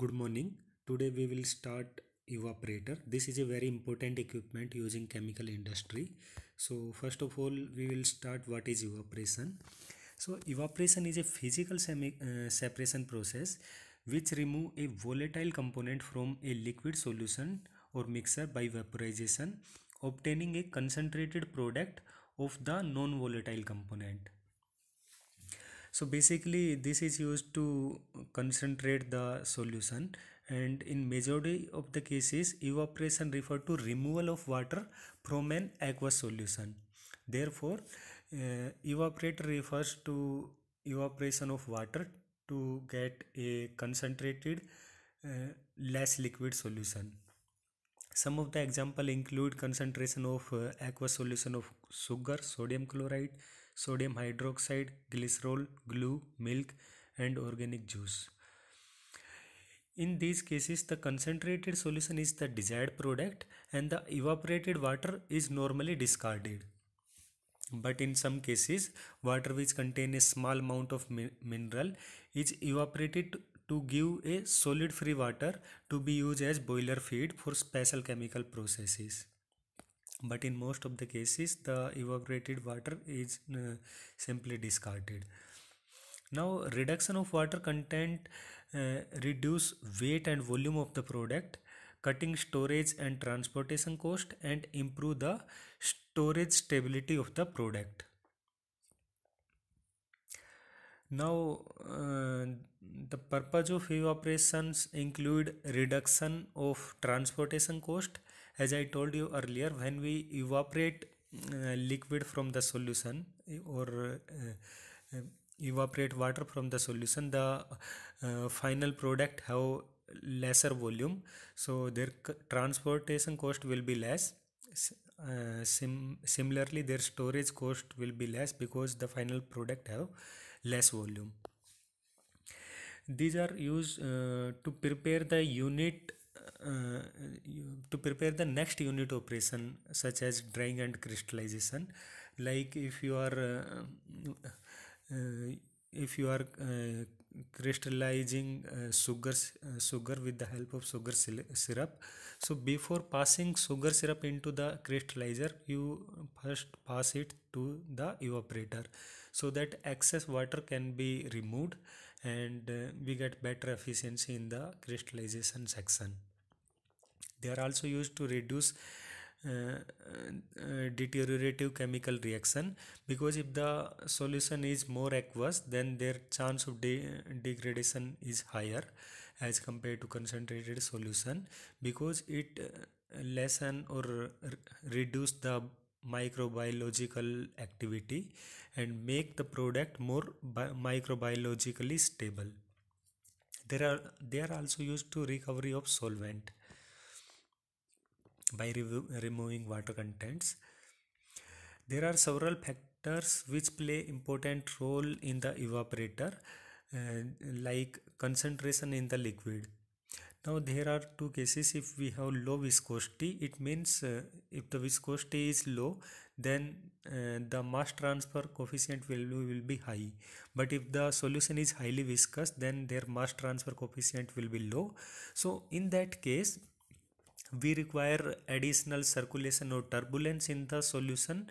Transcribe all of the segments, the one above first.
good morning today we will start evaporator this is a very important equipment using chemical industry so first of all we will start what is evaporation so evaporation is a physical uh, separation process which remove a volatile component from a liquid solution or mixer by vaporization obtaining a concentrated product of the non-volatile component so basically this is used to concentrate the solution and in majority of the cases evaporation refer to removal of water from an aqueous solution therefore uh, refers to evaporation of water to get a concentrated uh, less liquid solution some of the example include concentration of uh, aqueous solution of sugar sodium chloride sodium hydroxide, glycerol, glue, milk and organic juice. In these cases, the concentrated solution is the desired product and the evaporated water is normally discarded. But in some cases, water which contains a small amount of min mineral is evaporated to give a solid free water to be used as boiler feed for special chemical processes but in most of the cases the evaporated water is uh, simply discarded now reduction of water content uh, reduce weight and volume of the product cutting storage and transportation cost and improve the storage stability of the product now uh, the purpose of evaporations include reduction of transportation cost as i told you earlier when we evaporate uh, liquid from the solution eh, or uh, uh, evaporate water from the solution the uh, final product have lesser volume so their transportation cost will be less uh, sim similarly their storage cost will be less because the final product have less volume these are used uh, to prepare the unit uh, to prepare the next unit operation such as drying and crystallization like if you are uh, uh, if you are uh, crystallizing uh, sugar uh, sugar with the help of sugar syrup so before passing sugar syrup into the crystallizer you first pass it to the evaporator so that excess water can be removed and we get better efficiency in the crystallization section they are also used to reduce uh, uh, deteriorative chemical reaction because if the solution is more aqueous then their chance of de degradation is higher as compared to concentrated solution because it uh, lessen or reduce the microbiological activity and make the product more microbiologically stable there are they are also used to recovery of solvent by removing water contents. There are several factors which play important role in the evaporator uh, like concentration in the liquid. Now there are two cases if we have low viscosity it means uh, if the viscosity is low then uh, the mass transfer coefficient will, will be high but if the solution is highly viscous then their mass transfer coefficient will be low so in that case we require additional circulation or turbulence in the solution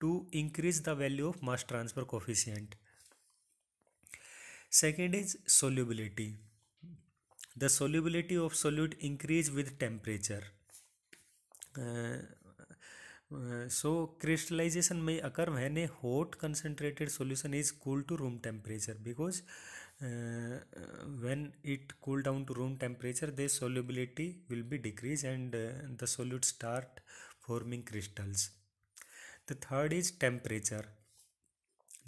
to increase the value of mass transfer coefficient second is solubility the solubility of solute increase with temperature uh, so crystallization may occur when a hot concentrated solution is cool to room temperature because uh, when it cool down to room temperature the solubility will be decreased and uh, the solute start forming crystals the third is temperature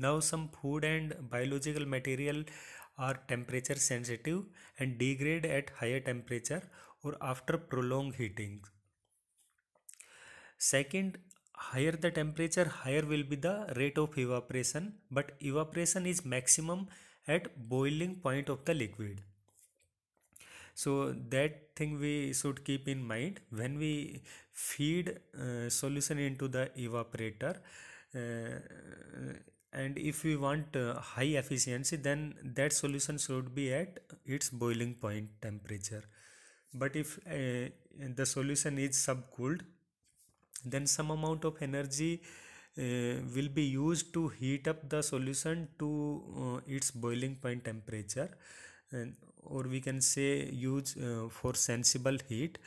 now some food and biological material are temperature sensitive and degrade at higher temperature or after prolonged heating second higher the temperature higher will be the rate of evaporation but evaporation is maximum at boiling point of the liquid so that thing we should keep in mind when we feed uh, solution into the evaporator uh, and if we want uh, high efficiency then that solution should be at its boiling point temperature but if uh, the solution is subcooled then some amount of energy uh, will be used to heat up the solution to uh, its boiling point temperature and, or we can say use uh, for sensible heat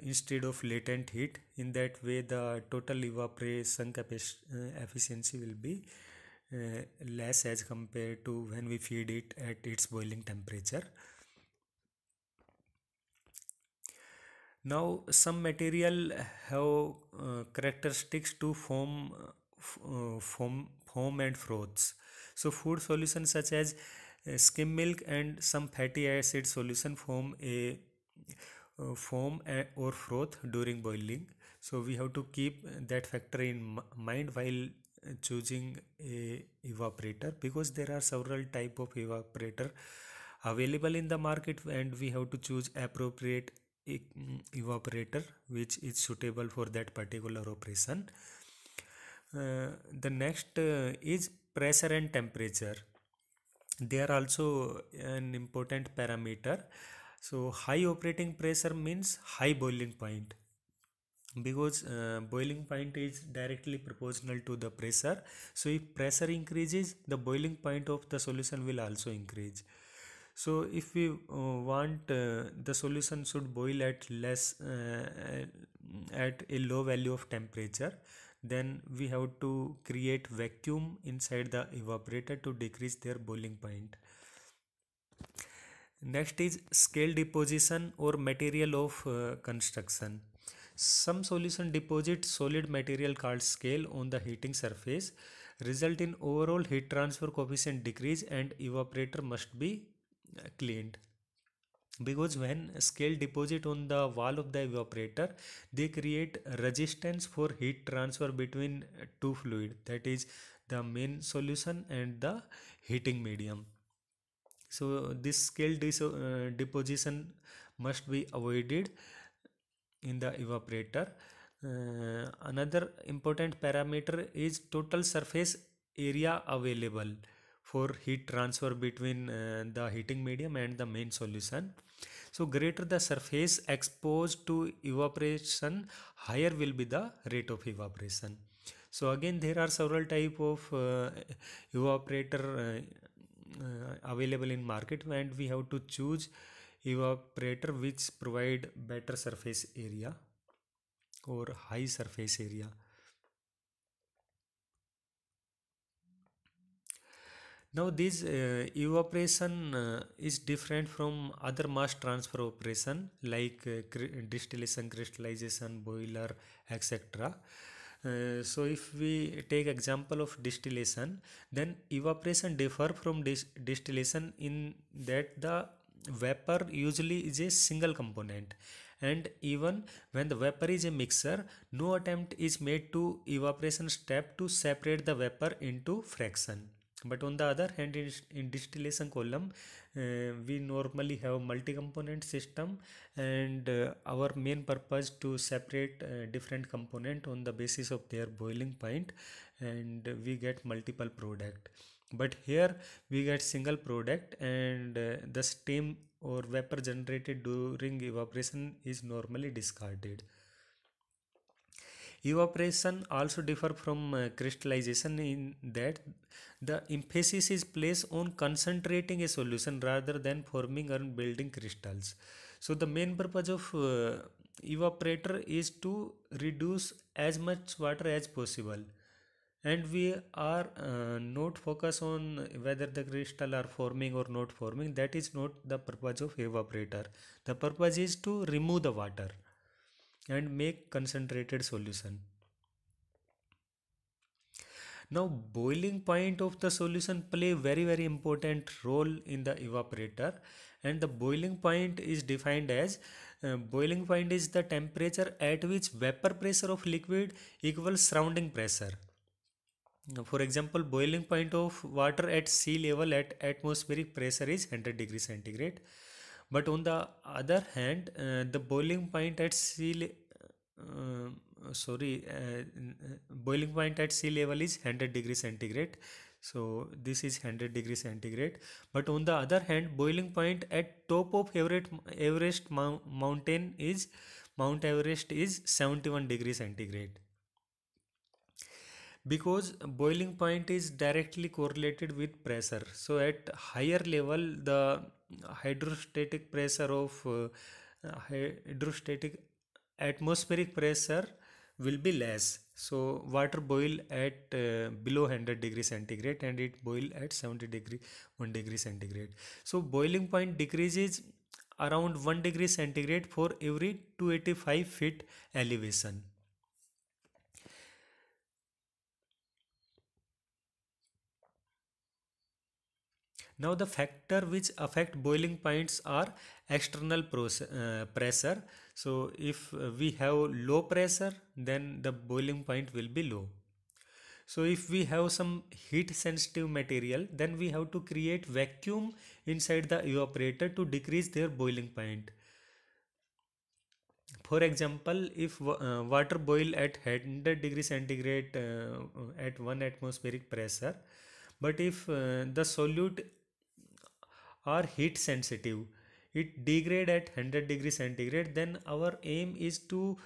instead of latent heat in that way the total evaporation efficiency will be uh, less as compared to when we feed it at its boiling temperature now some material have uh, characteristics to foam uh, foam foam and froths so food solutions such as uh, skim milk and some fatty acid solution form a uh, foam or froth during boiling so we have to keep that factor in mind while choosing a evaporator because there are several type of evaporator available in the market and we have to choose appropriate evaporator which is suitable for that particular operation uh, the next uh, is pressure and temperature they are also an important parameter so high operating pressure means high boiling point because uh, boiling point is directly proportional to the pressure so if pressure increases the boiling point of the solution will also increase so if we uh, want uh, the solution should boil at less uh, at a low value of temperature then we have to create vacuum inside the evaporator to decrease their boiling point next is scale deposition or material of uh, construction some solution deposit solid material called scale on the heating surface result in overall heat transfer coefficient decrease and evaporator must be cleaned because when scale deposit on the wall of the evaporator they create resistance for heat transfer between two fluid that is the main solution and the heating medium so this scale uh, deposition must be avoided in the evaporator uh, another important parameter is total surface area available for heat transfer between uh, the heating medium and the main solution so greater the surface exposed to evaporation higher will be the rate of evaporation so again there are several type of uh, evaporator uh, uh, available in market and we have to choose evaporator which provide better surface area or high surface area now this uh, evaporation uh, is different from other mass transfer operation like uh, distillation crystallization boiler etc uh, so if we take example of distillation then evaporation differ from dis distillation in that the vapor usually is a single component and even when the vapor is a mixer no attempt is made to evaporation step to separate the vapor into fraction but on the other hand in, in distillation column uh, we normally have multi-component system and uh, our main purpose to separate uh, different component on the basis of their boiling point and we get multiple product but here we get single product and uh, the steam or vapor generated during evaporation is normally discarded Evaporation also differ from uh, crystallization in that the emphasis is placed on concentrating a solution rather than forming or building crystals. So the main purpose of uh, evaporator is to reduce as much water as possible and we are uh, not focus on whether the crystal are forming or not forming that is not the purpose of evaporator the purpose is to remove the water and make concentrated solution now boiling point of the solution play very very important role in the evaporator and the boiling point is defined as uh, boiling point is the temperature at which vapor pressure of liquid equals surrounding pressure for example boiling point of water at sea level at atmospheric pressure is 100 degree centigrade but on the other hand, uh, the boiling point at sea uh, uh, sorry boiling point at sea level is 100 degrees centigrade so this is 100 degrees centigrade but on the other hand boiling point at top of Everest, everest mountain is mount everest is 71 degrees centigrade because boiling point is directly correlated with pressure so at higher level the hydrostatic pressure of uh, hydrostatic atmospheric pressure will be less so water boil at uh, below 100 degree centigrade and it boil at 70 degree 1 degree centigrade so boiling point decreases around 1 degree centigrade for every 285 feet elevation Now the factor which affect boiling points are external process, uh, pressure. So if we have low pressure then the boiling point will be low. So if we have some heat sensitive material then we have to create vacuum inside the evaporator to decrease their boiling point. For example, if uh, water boil at 100 degree centigrade uh, at 1 atmospheric pressure, but if uh, the solute are heat sensitive it degrade at 100 degree centigrade then our aim is to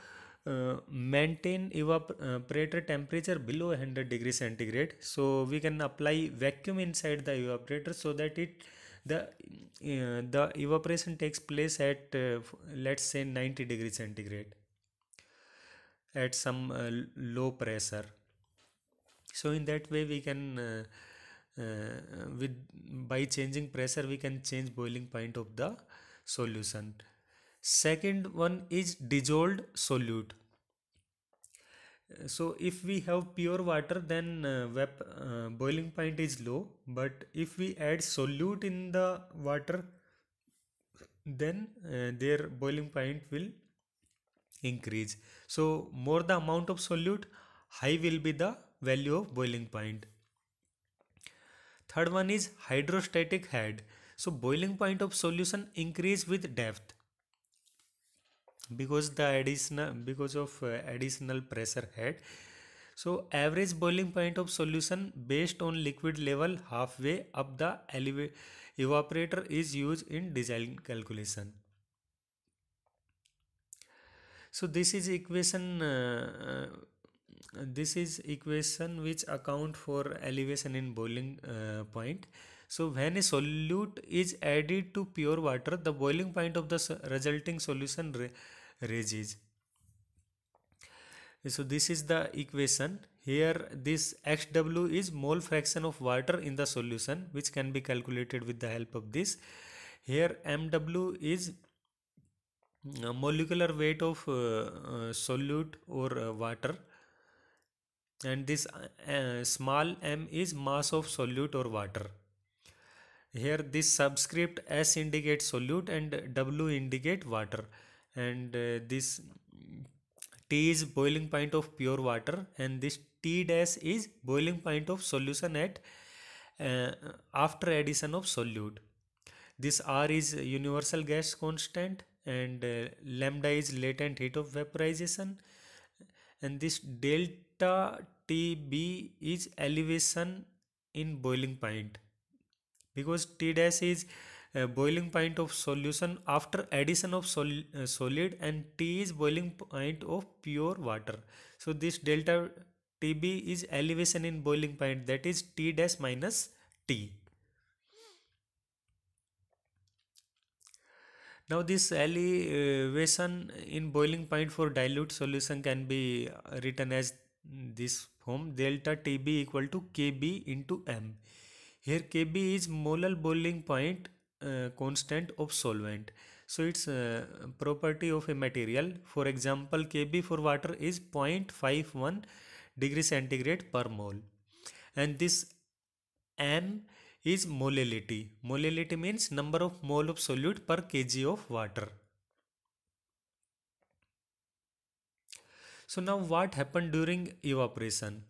uh, maintain evaporator temperature below 100 degree centigrade so we can apply vacuum inside the evaporator so that it the uh, the evaporation takes place at uh, let's say 90 degree centigrade at some uh, low pressure so in that way we can uh, uh, with by changing pressure we can change boiling point of the solution second one is dissolved solute so if we have pure water then uh, uh, boiling point is low but if we add solute in the water then uh, their boiling point will increase so more the amount of solute high will be the value of boiling point Third one is hydrostatic head. So boiling point of solution increase with depth because the additional because of uh, additional pressure head. So average boiling point of solution based on liquid level halfway up the evaporator is used in design calculation. So this is equation uh, uh this is equation which account for elevation in boiling uh, point so when a solute is added to pure water the boiling point of the resulting solution rises so this is the equation here this xw is mole fraction of water in the solution which can be calculated with the help of this here mw is uh, molecular weight of uh, uh, solute or uh, water and this uh, uh, small m is mass of solute or water here this subscript s indicates solute and w indicate water and uh, this t is boiling point of pure water and this t dash is boiling point of solution at uh, after addition of solute this r is universal gas constant and uh, lambda is latent heat of vaporization and this delta theta TB is elevation in boiling point because T dash is a uh, boiling point of solution after addition of sol uh, solid and T is boiling point of pure water. So this delta TB is elevation in boiling point that is T dash minus T. Now this elevation in boiling point for dilute solution can be written as this from delta TB equal to KB into M. Here KB is molar boiling point uh, constant of solvent. So its a property of a material for example KB for water is 0.51 degree centigrade per mole and this M is molality. Molality means number of mole of solute per kg of water. So now what happened during evaporation?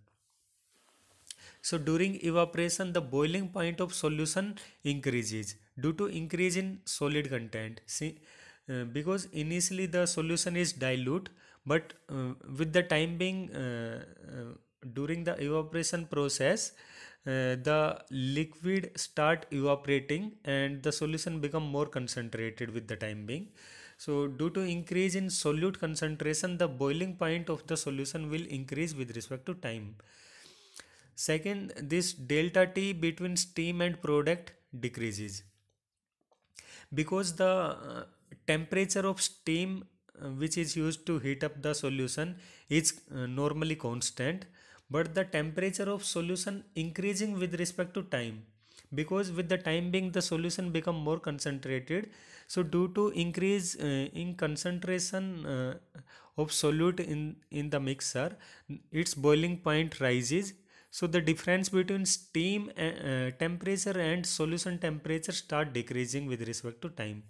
So during evaporation the boiling point of solution increases due to increase in solid content. See, uh, because initially the solution is dilute but uh, with the time being uh, uh during the evaporation process uh, the liquid start evaporating and the solution become more concentrated with the time being so due to increase in solute concentration, the boiling point of the solution will increase with respect to time. Second, this delta T between steam and product decreases because the uh, temperature of steam uh, which is used to heat up the solution is uh, normally constant but the temperature of solution increasing with respect to time because with the time being the solution become more concentrated so due to increase uh, in concentration uh, of solute in in the mixer its boiling point rises so the difference between steam uh, uh, temperature and solution temperature start decreasing with respect to time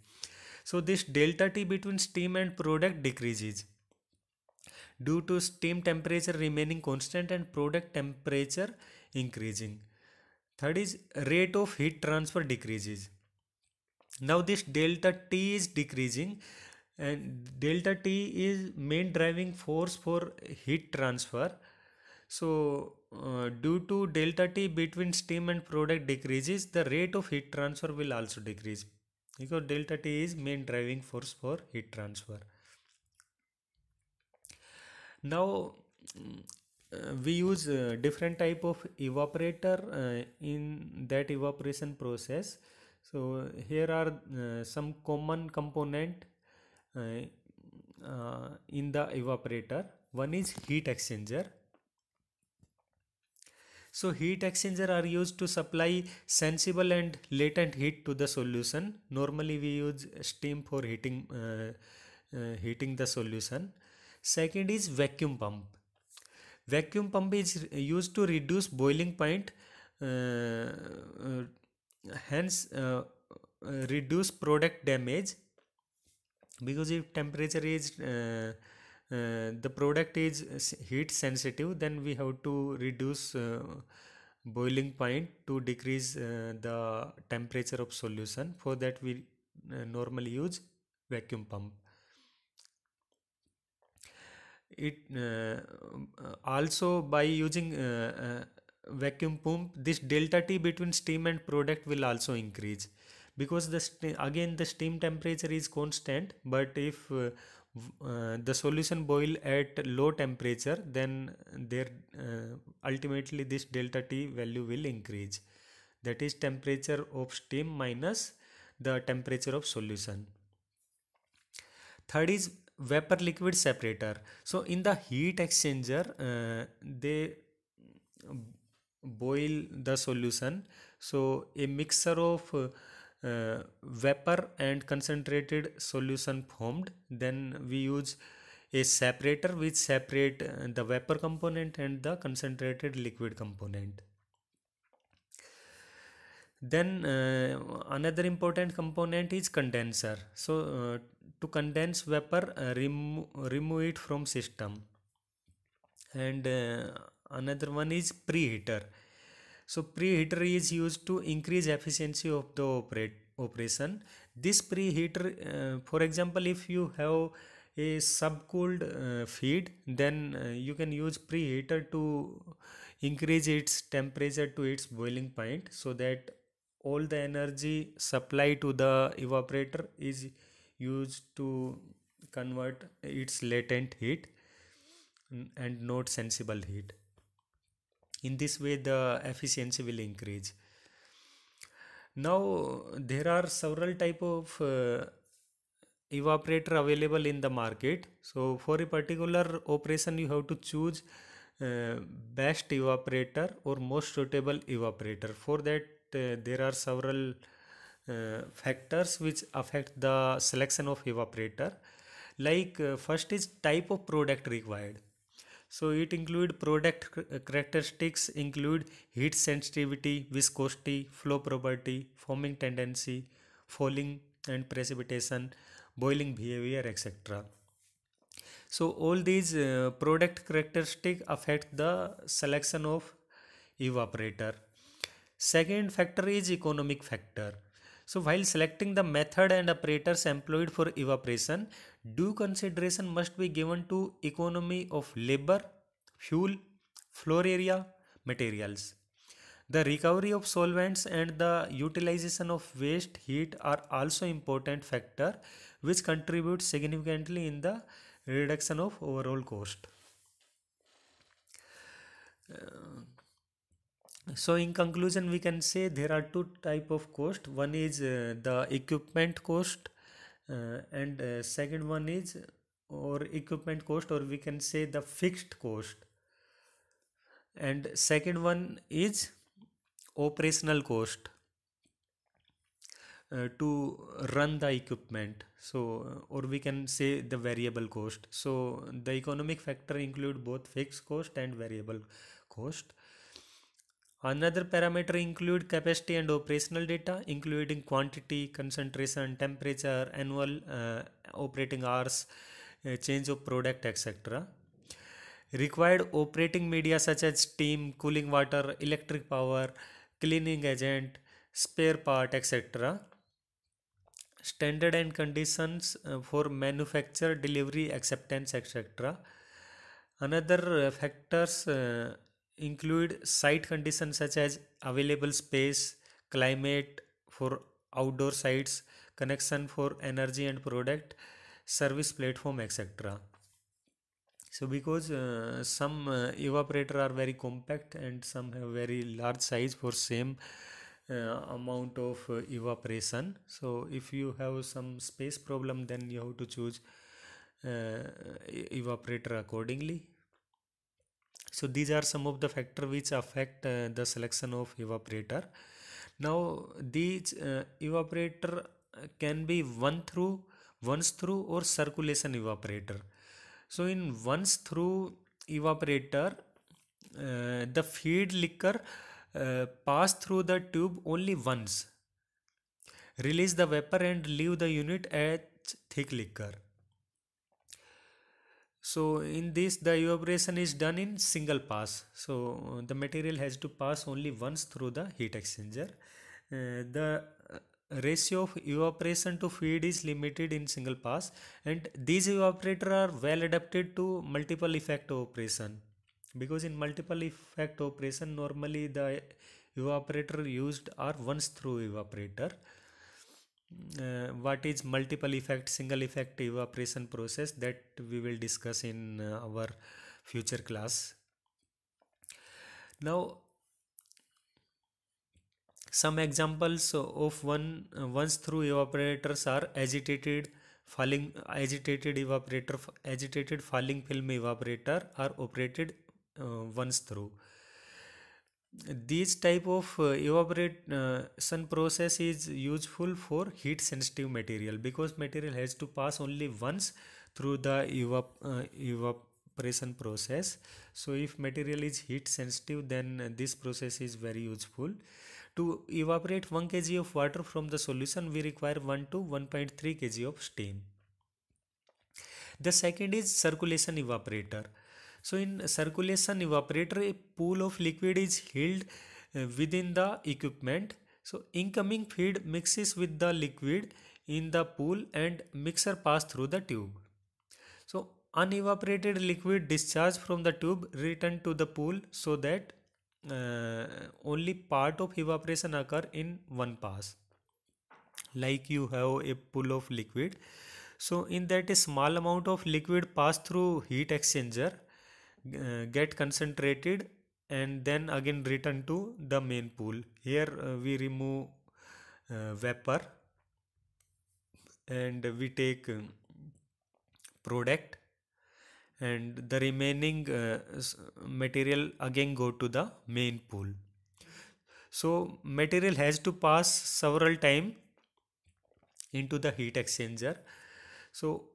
so this delta t between steam and product decreases due to steam temperature remaining constant and product temperature increasing Third is rate of heat transfer decreases. Now this delta T is decreasing and delta T is main driving force for heat transfer. So uh, due to delta T between steam and product decreases, the rate of heat transfer will also decrease because delta T is main driving force for heat transfer. Now uh, we use uh, different type of evaporator uh, in that evaporation process so here are uh, some common component uh, in the evaporator one is heat exchanger so heat exchanger are used to supply sensible and latent heat to the solution normally we use steam for heating heating the solution second is vacuum pump Vacuum pump is used to reduce boiling point, uh, uh, hence uh, reduce product damage because if temperature is uh, uh, the product is heat sensitive then we have to reduce uh, boiling point to decrease the temperature of solution for that we normally use vacuum pump it uh, um, uh, also by using uh, vacuum pump this delta t between steam and product will also increase because the again the steam temperature is constant but if uh, uh, the solution boil at low temperature then there uh, ultimately this delta t value will increase that is temperature of steam minus the temperature of solution third is vapor liquid separator so in the heat exchanger uh, they boil the solution so a mixture of uh, vapor and concentrated solution formed then we use a separator which separate uh, the vapor component and the concentrated liquid component then uh, another important component is condenser so uh, to condense vapor uh, remo remove it from system and uh, another one is preheater so preheater is used to increase efficiency of the operate operation this preheater uh, for example if you have a subcooled uh, feed then you can use preheater to increase its temperature to its boiling point so that all the energy supply to the evaporator is used to convert its latent heat and not sensible heat in this way the efficiency will increase now there are several type of uh, evaporator available in the market so for a particular operation you have to choose uh, best evaporator or most suitable evaporator for that uh, there are several uh, factors which affect the selection of evaporator like uh, first is type of product required so it include product characteristics include heat sensitivity, viscosity, flow property, foaming tendency, falling and precipitation, boiling behavior, etc. So all these uh, product characteristics affect the selection of evaporator. Second factor is economic factor. So while selecting the method and operators employed for evaporation, due consideration must be given to economy of labor, fuel, floor area, materials. The recovery of solvents and the utilization of waste heat are also important factor which contribute significantly in the reduction of overall cost. Uh, so in conclusion we can say there are two type of cost one is uh, the equipment cost uh, and uh, second one is or equipment cost or we can say the fixed cost and second one is operational cost uh, to run the equipment so uh, or we can say the variable cost so the economic factor include both fixed cost and variable cost Another parameter include capacity and operational data including quantity, concentration, temperature, annual uh, operating hours, uh, change of product etc. Required operating media such as steam, cooling water, electric power, cleaning agent, spare part etc. Standard and conditions uh, for manufacture, delivery, acceptance etc. Another uh, factors uh, include site conditions such as available space, climate for outdoor sites, connection for energy and product, service platform, etc. So because uh, some uh, evaporator are very compact and some have very large size for same uh, amount of uh, evaporation. So if you have some space problem then you have to choose uh, evaporator accordingly so these are some of the factor which affect uh, the selection of evaporator now these uh, evaporator uh, can be one through once through or circulation evaporator so in once through evaporator uh, the feed liquor uh, pass through the tube only once release the vapor and leave the unit as thick liquor so in this the evaporation is done in single pass so uh, the material has to pass only once through the heat exchanger uh, the uh, ratio of evaporation to feed is limited in single pass and these evaporator are well adapted to multiple effect operation because in multiple effect operation normally the evaporator used are once through evaporator uh, what is multiple effect single effect evaporation process that we will discuss in uh, our future class now some examples of one uh, once through evaporators are agitated falling agitated evaporator agitated falling film evaporator are operated uh, once through these type of uh, evaporation uh, process is useful for heat sensitive material because material has to pass only once through the evap uh, evaporation process so if material is heat sensitive then this process is very useful to evaporate 1 kg of water from the solution we require 1 to 1.3 kg of steam the second is circulation evaporator so in circulation evaporator a pool of liquid is held uh, within the equipment. So incoming feed mixes with the liquid in the pool and mixer pass through the tube. So unevaporated liquid discharge from the tube return to the pool so that uh, only part of evaporation occur in one pass like you have a pool of liquid so in that a small amount of liquid pass through heat exchanger uh, get concentrated and then again return to the main pool here uh, we remove uh, vapor and we take um, product and the remaining uh, material again go to the main pool so material has to pass several time into the heat exchanger so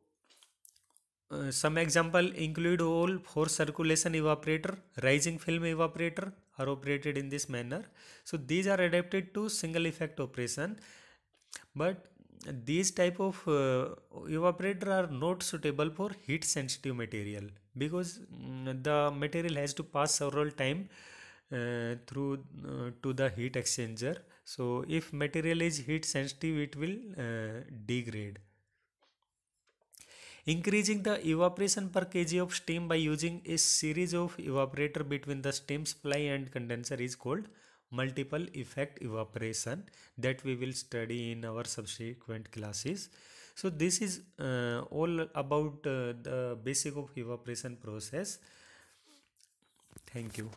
uh, some example include whole force circulation evaporator, rising film evaporator are operated in this manner. So these are adapted to single effect operation. But these type of uh, evaporator are not suitable for heat sensitive material because mm, the material has to pass several time uh, through uh, to the heat exchanger so if material is heat sensitive it will uh, degrade Increasing the evaporation per kg of steam by using a series of evaporator between the steam supply and condenser is called multiple effect evaporation that we will study in our subsequent classes. So this is uh, all about uh, the basic of evaporation process. Thank you.